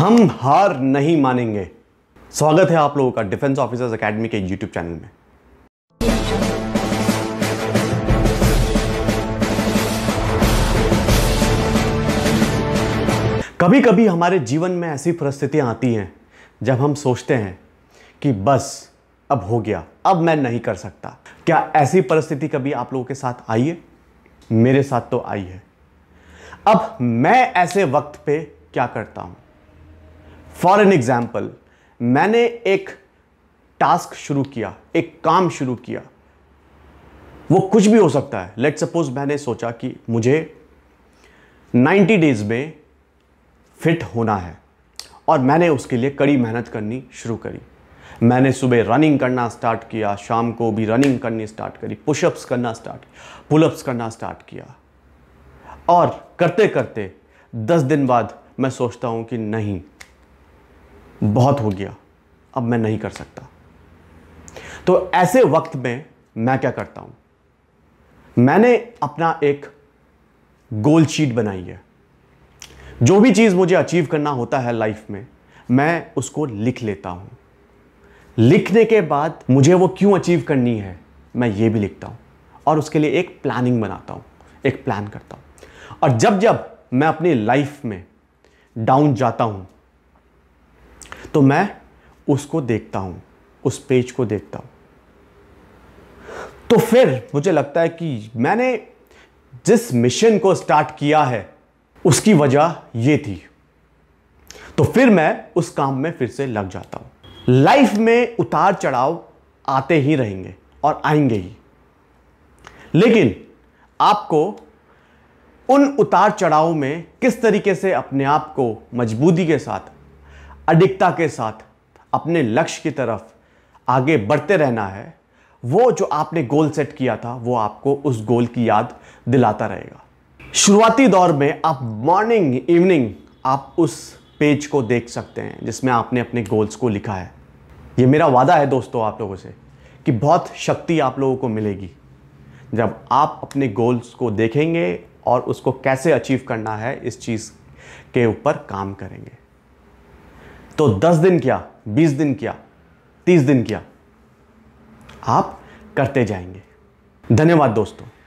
हम हार नहीं मानेंगे स्वागत है आप लोगों का डिफेंस ऑफिसर्स एकेडमी के यूट्यूब चैनल में कभी कभी हमारे जीवन में ऐसी परिस्थितियां आती हैं जब हम सोचते हैं कि बस अब हो गया अब मैं नहीं कर सकता क्या ऐसी परिस्थिति कभी आप लोगों के साथ आई है मेरे साथ तो आई है अब मैं ऐसे वक्त पे क्या करता हूं फॉर एन एग्जाम्पल मैंने एक टास्क शुरू किया एक काम शुरू किया वो कुछ भी हो सकता है लेट सपोज मैंने सोचा कि मुझे 90 डेज में फिट होना है और मैंने उसके लिए कड़ी मेहनत करनी शुरू करी मैंने सुबह रनिंग करना स्टार्ट किया शाम को भी रनिंग करनी स्टार्ट करी पुशअप्स करना स्टार्ट पुलअप्स करना स्टार्ट किया और करते करते दस दिन बाद मैं सोचता हूँ कि नहीं बहुत हो गया अब मैं नहीं कर सकता तो ऐसे वक्त में मैं क्या करता हूं मैंने अपना एक गोल शीट बनाई है जो भी चीज़ मुझे अचीव करना होता है लाइफ में मैं उसको लिख लेता हूँ लिखने के बाद मुझे वो क्यों अचीव करनी है मैं ये भी लिखता हूँ और उसके लिए एक प्लानिंग बनाता हूँ एक प्लान करता हूँ और जब जब मैं अपनी लाइफ में डाउन जाता हूँ तो मैं उसको देखता हूं उस पेज को देखता हूं तो फिर मुझे लगता है कि मैंने जिस मिशन को स्टार्ट किया है उसकी वजह यह थी तो फिर मैं उस काम में फिर से लग जाता हूं लाइफ में उतार चढ़ाव आते ही रहेंगे और आएंगे ही लेकिन आपको उन उतार चढ़ाव में किस तरीके से अपने आप को मजबूती के साथ अधिकता के साथ अपने लक्ष्य की तरफ आगे बढ़ते रहना है वो जो आपने गोल सेट किया था वो आपको उस गोल की याद दिलाता रहेगा शुरुआती दौर में आप मॉर्निंग इवनिंग आप उस पेज को देख सकते हैं जिसमें आपने अपने गोल्स को लिखा है ये मेरा वादा है दोस्तों आप लोगों से कि बहुत शक्ति आप लोगों को मिलेगी जब आप अपने गोल्स को देखेंगे और उसको कैसे अचीव करना है इस चीज़ के ऊपर काम करेंगे तो 10 दिन क्या 20 दिन क्या 30 दिन क्या आप करते जाएंगे धन्यवाद दोस्तों